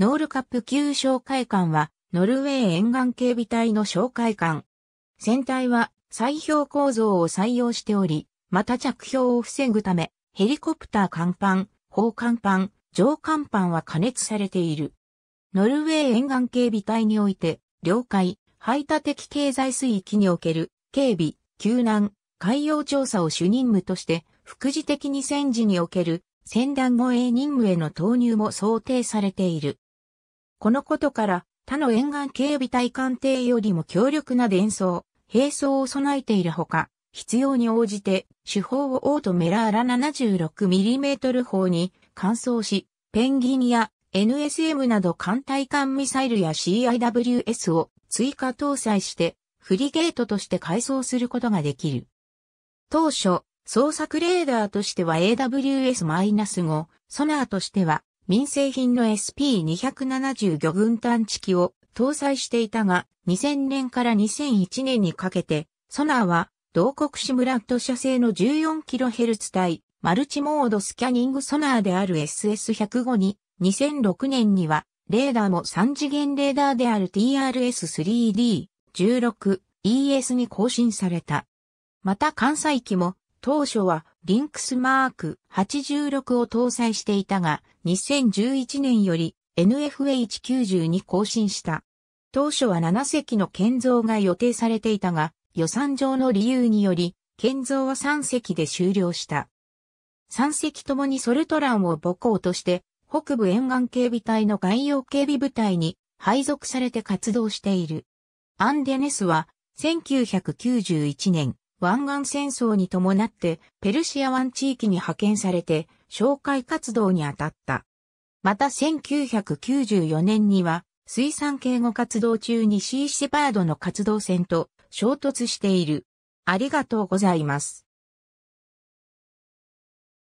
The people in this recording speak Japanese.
ノールカップ級哨戒艦は、ノルウェー沿岸警備隊の哨戒艦。船体は、砕氷構造を採用しており、また着氷を防ぐため、ヘリコプター甲板、砲甲板、上甲板は加熱されている。ノルウェー沿岸警備隊において、領海、排他的経済水域における、警備、救難、海洋調査を主任務として、副次的に戦時における、船団護衛任務への投入も想定されている。このことから、他の沿岸警備隊艦艇よりも強力な伝送、兵装を備えているほか、必要に応じて、手法をオートメラーラ 76mm 砲に換装し、ペンギンや NSM など艦隊艦ミサイルや CIWS を追加搭載して、フリゲートとして改装することができる。当初、捜索レーダーとしては AWS-5、ソナーとしては民生品の SP270 魚群探知機を搭載していたが、2000年から2001年にかけて、ソナーは、同国シムラット社製の 14kHz 帯、マルチモードスキャニングソナーである SS105 に、2006年には、レーダーも3次元レーダーである TRS3D16ES に更新された。また関西機も、当初はリンクスマーク86を搭載していたが、2011年より NFH90 に更新した。当初は7隻の建造が予定されていたが、予算上の理由により、建造は3隻で終了した。3隻ともにソルトランを母校として、北部沿岸警備隊の外洋警備部隊に配属されて活動している。アンデネスは1991年湾岸戦争に伴ってペルシア湾地域に派遣されて紹介活動に当たった。また1994年には水産警護活動中にシーシェパードの活動船と衝突している。ありがとうございます。